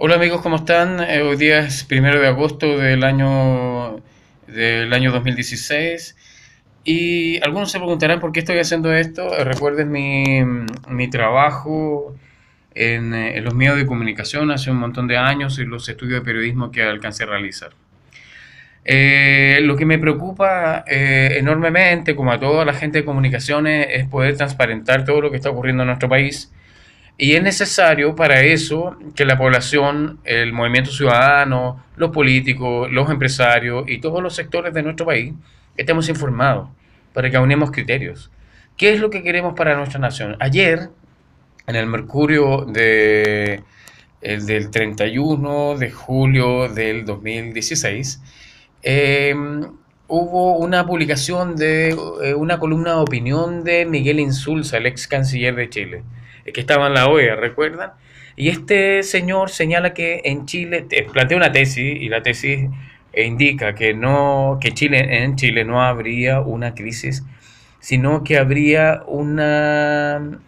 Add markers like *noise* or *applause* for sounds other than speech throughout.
Hola amigos, ¿cómo están? Eh, hoy día es primero de agosto del año, del año 2016 y algunos se preguntarán por qué estoy haciendo esto. Eh, recuerden mi, trabajo eh, en, los medios de comunicación hace un montón de años y los estudios de periodismo que alcancé a realizar. lo que me preocupa enormemente, como a toda la gente de comunicaciones, es poder transparentar todo lo que está ocurriendo en nuestro país y es necesario para eso que la población, el movimiento ciudadano, los políticos, los empresarios y todos los sectores de nuestro país estemos informados para que aunemos criterios. ¿Qué es lo que queremos para nuestra nación? Ayer, en el Mercurio de, del 31 de julio del 2016, em, hubo una publicación de eh, una columna de opinión de Miguel Insulza, el ex canciller de Chile eh, que estaba en la OEA, ¿recuerdan? Y este señor señala que en Chile, eh, plantea una tesis, y la tesis eh, indica que, no, que Chile, en Chile no habría una crisis, sino que habría una,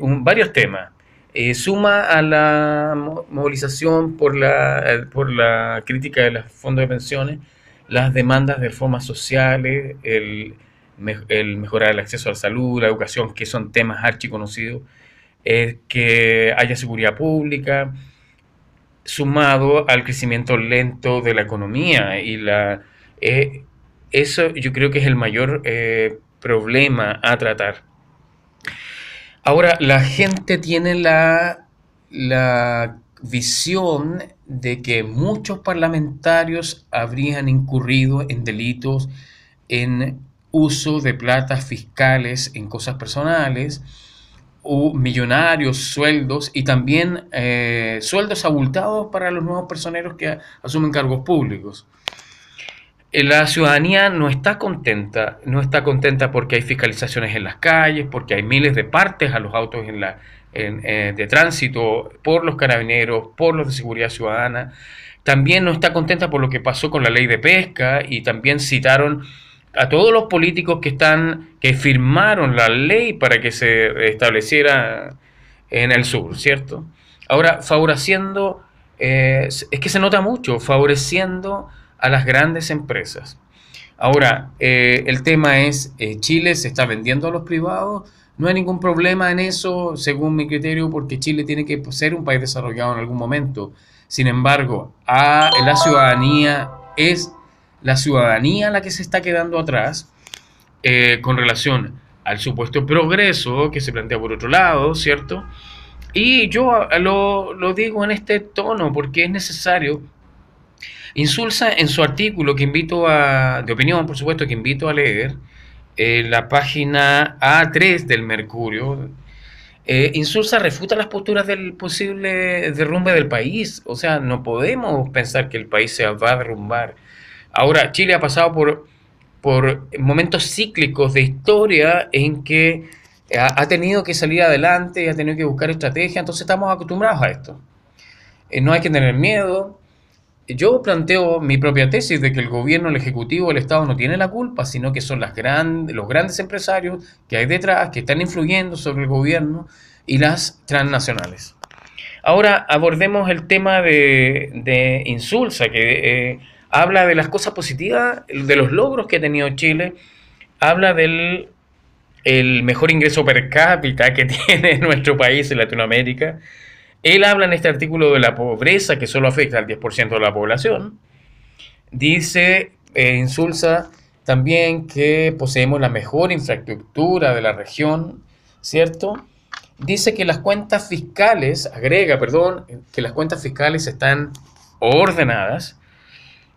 varios temas. suma a la movilización por la, por la crítica de los fondos de pensiones, las demandas de formas sociales, el el mejorar el acceso a la salud, la educación, que son temas archiconocidos, que haya seguridad pública, sumado al crecimiento lento de la economía y la... Eh, eso yo creo que es el mayor eh, problema a tratar. Ahora, la gente tiene la, la visión de que muchos parlamentarios habrían incurrido en delitos, en uso de platas fiscales en cosas personales, o millonarios, sueldos y también eh, sueldos abultados para los nuevos personeros que asumen cargos públicos. Eh, la ciudadanía no está contenta, no está contenta porque hay fiscalizaciones en las calles, porque hay miles de partes a los autos en la, eh, de tránsito por los carabineros, por los de seguridad ciudadana. También no está contenta por lo que pasó con la ley de pesca y también citaron a todos los políticos que están que firmaron la ley para que se estableciera en el sur, ¿cierto? Ahora, favoreciendo, eh, es que se nota mucho, favoreciendo a las grandes empresas. Ahora, eh, el tema es, eh, Chile se está vendiendo a los privados, no hay ningún problema en eso, según mi criterio, porque Chile tiene que ser un país desarrollado en algún momento. Sin embargo, a la ciudadanía es la ciudadanía la que se está quedando atrás eh, con relación al supuesto progreso que se plantea por otro lado, ¿cierto? Y yo ah, lo, digo en este tono porque es necesario. Insulsa en su artículo que invito a, de opinión por supuesto, que invito a leer, eh, la página A3 del Mercurio, eh, Insulsa refuta las posturas del posible derrumbe del país. O sea, no podemos pensar que el país se va a derrumbar Ahora, Chile ha pasado por, por momentos cíclicos de historia en que ha, tenido que salir adelante, ha tenido que buscar estrategia, entonces estamos acostumbrados a esto. Eh, no hay que tener miedo. Yo planteo mi propia tesis de que el gobierno, el ejecutivo, el Estado no tiene la culpa, sino que son los grandes empresarios que hay detrás, que están influyendo sobre el gobierno y las transnacionales. Ahora abordemos el tema de, Insulsa, que eh, habla de las cosas positivas, de los logros que ha tenido Chile, habla del el mejor ingreso per cápita que *laughs* tiene nuestro país en Latinoamérica. Él habla en este artículo de la pobreza que solo afecta al 10% de la población. Dice, eh, insulsa también que poseemos la mejor infraestructura de la región, ¿cierto? Dice que las cuentas fiscales, agrega, perdón, que las cuentas fiscales están ordenadas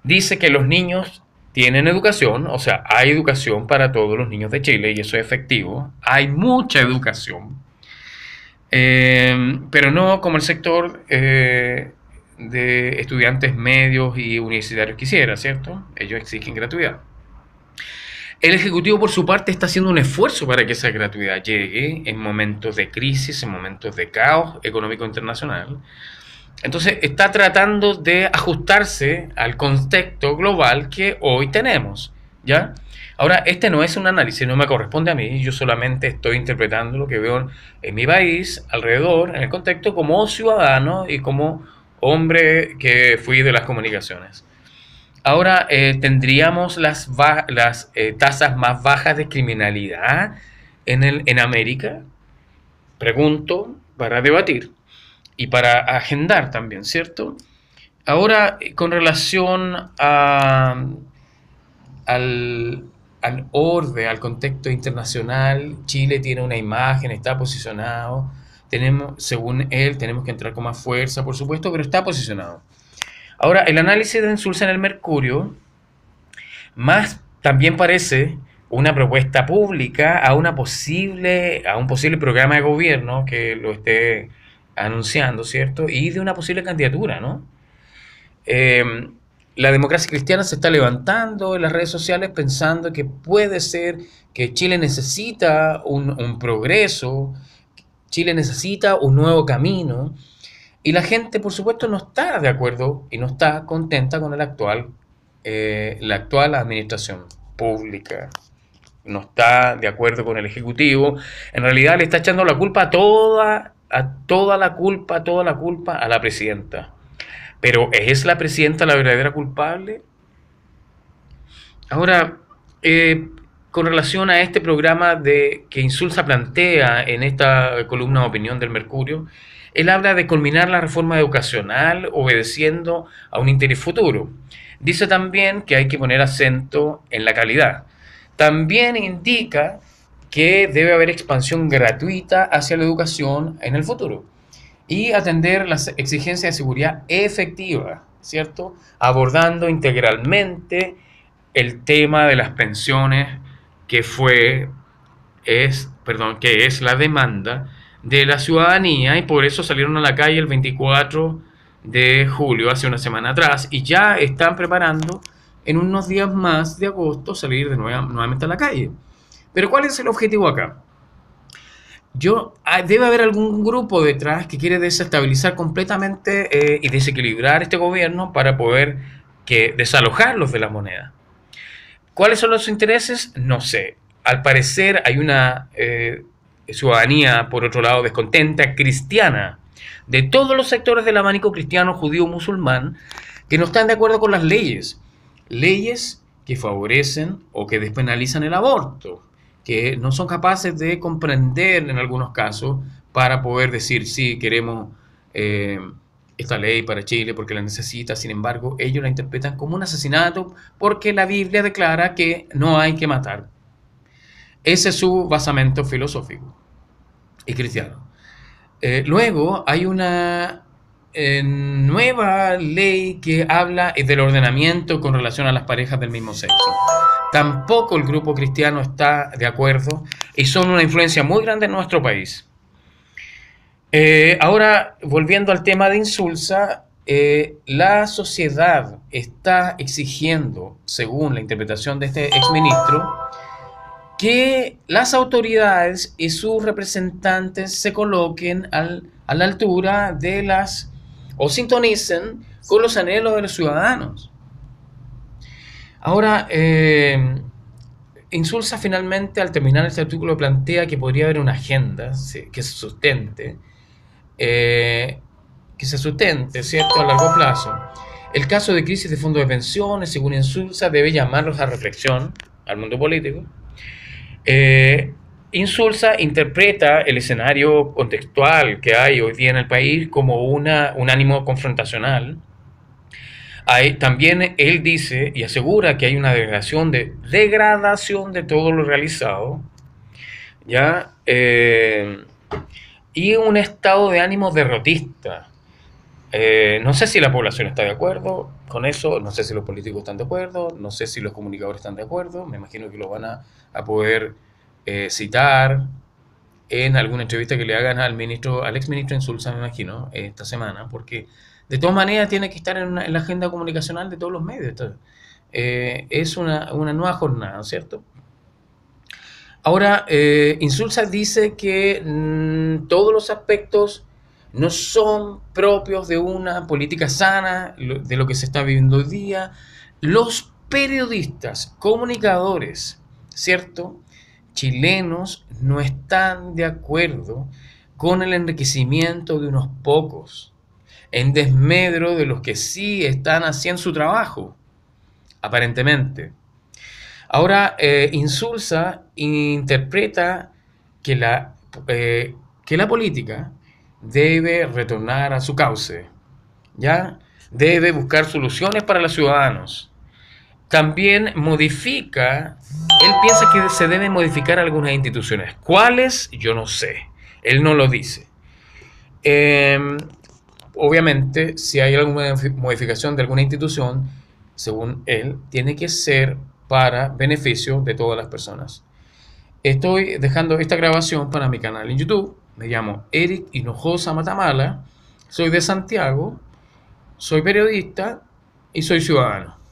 dice que los niños tienen educación, o sea, hay educación para todos los niños de Chile y eso es efectivo, hay mucha educación, eh, pero no como el sector eh, de estudiantes medios y universitarios quisiera, ¿cierto? Ellos exigen gratuidad. El Ejecutivo, por su parte, está haciendo un esfuerzo para que esa gratuidad llegue en momentos de crisis, en momentos de caos económico internacional. Entonces está tratando de ajustarse al contexto global que hoy tenemos, ¿ya? Ahora, este no es un análisis, no me corresponde a mí, yo solamente estoy interpretando lo que veo en mi país, alrededor, en el contexto como ciudadano y como hombre que fui de las comunicaciones. Ahora, eh, ¿tendríamos las, eh, tasas más bajas de criminalidad en América? Pregunto para debatir y para agendar también, ¿cierto? Ahora, eh, con relación a, al, al orden, al contexto internacional, Chile tiene una imagen, está posicionado, tenemos, según él, tenemos que entrar con más fuerza, por supuesto, pero está posicionado. Ahora, el análisis de Insulsa en el Mercurio, más también parece una propuesta pública a, una posible, a un posible programa de gobierno que lo esté anunciando, ¿cierto? Y de una posible candidatura, ¿no? Em, la democracia cristiana se está levantando en las redes sociales pensando que puede ser que Chile necesita un, progreso, Chile necesita un nuevo camino. Y la gente, por supuesto, no está de acuerdo y no está contenta con el actual, eh, la actual administración pública. No está de acuerdo con el Ejecutivo. En realidad le está echando la culpa a toda a toda la culpa, toda la culpa a la presidenta. Pero ¿es la presidenta la verdadera culpable? Ahora, eh, con relación a este programa de, que Insulsa plantea en esta columna opinión del Mercurio, él habla de culminar la reforma educacional obedeciendo a un interés futuro. Dice también que hay que poner acento en la calidad. También indica que debe haber expansión gratuita hacia la educación en el futuro y atender las exigencias de seguridad efectiva, ¿cierto? Abordando integralmente el tema de las pensiones que fue es, perdón, que es la demanda de la ciudadanía y por eso salieron a la calle el 24 de julio, hace una semana atrás, y ya están preparando en unos días más de agosto salir de nuevamente a la calle. Pero ¿cuál es el objetivo acá? Yo, ah, debe haber algún grupo detrás que quiere desestabilizar completamente eh, y desequilibrar este gobierno para poder que, desalojarlos de la moneda. ¿Cuáles son los intereses? No sé. Al parecer hay una eh, ciudadanía, por otro lado, descontenta, cristiana, de todos los sectores del abanico cristiano, judío, musulmán, que no están de acuerdo con las leyes. Leyes que favorecen o que despenalizan el aborto, que no son capaces de comprender en algunos casos para poder decir, si queremos eh, esta ley para Chile porque la necesita, sin embargo, ellos la interpretan como un asesinato porque la Biblia declara que no hay que matar. Ese es su basamento filosófico y cristiano. Eh, luego hay una eh, nueva ley que habla del ordenamiento con relación a las parejas del mismo sexo. Tampoco el grupo cristiano está de acuerdo y son una influencia muy grande en nuestro país. Eh, ahora, volviendo al tema de Insulsa, eh, la sociedad está exigiendo, según la interpretación de este exministro, que las autoridades y sus representantes se coloquen a la altura de las o sintonicen con los anhelos de los ciudadanos. Ahora, eh, Insulsa finalmente al terminar este artículo plantea que podría haber una agenda que se sustente, eh, que se sustente, ¿cierto?, a largo plazo. El caso de crisis de fondos de pensiones, según Insulsa, debe llamarlos a reflexión al mundo político. Eh, Insulsa interpreta el escenario contextual que hay hoy día en el país como una, un ánimo confrontacional también él dice y asegura que hay una degradación de, degradación de todo lo realizado, ¿ya? Eh, y un estado de ánimo derrotista. Eh, no sé si la población está de acuerdo con eso, no sé si los políticos están de acuerdo, no sé si los comunicadores están de acuerdo, me imagino que lo van a, poder eh, citar en alguna entrevista que le hagan al ministro, al exministro Insulza, me imagino, esta semana, porque de todas maneras tiene que estar en, la agenda comunicacional de todos los medios. Eh, es una, nueva jornada, ¿cierto? Ahora, eh, Insulsa dice que mm, todos los aspectos no son propios de una política sana, de lo que se está viviendo hoy día. Los periodistas, comunicadores, ¿cierto? Chilenos no están de acuerdo con el enriquecimiento de unos pocos en desmedro de los que sí están haciendo su trabajo, aparentemente. Ahora, eh, Insulsa interpreta que la, eh, que la política debe retornar a su cauce, ¿ya? Debe buscar soluciones para los ciudadanos. También modifica, él piensa que se deben modificar algunas instituciones. ¿Cuáles? Yo no sé. Él no lo dice. Em, Obviamente, si hay alguna modificación de alguna institución, según él, tiene que ser para beneficio de todas las personas. Estoy dejando esta grabación para mi canal en YouTube. Me llamo Eric Hinojosa Matamala, soy de Santiago, soy periodista y soy ciudadano.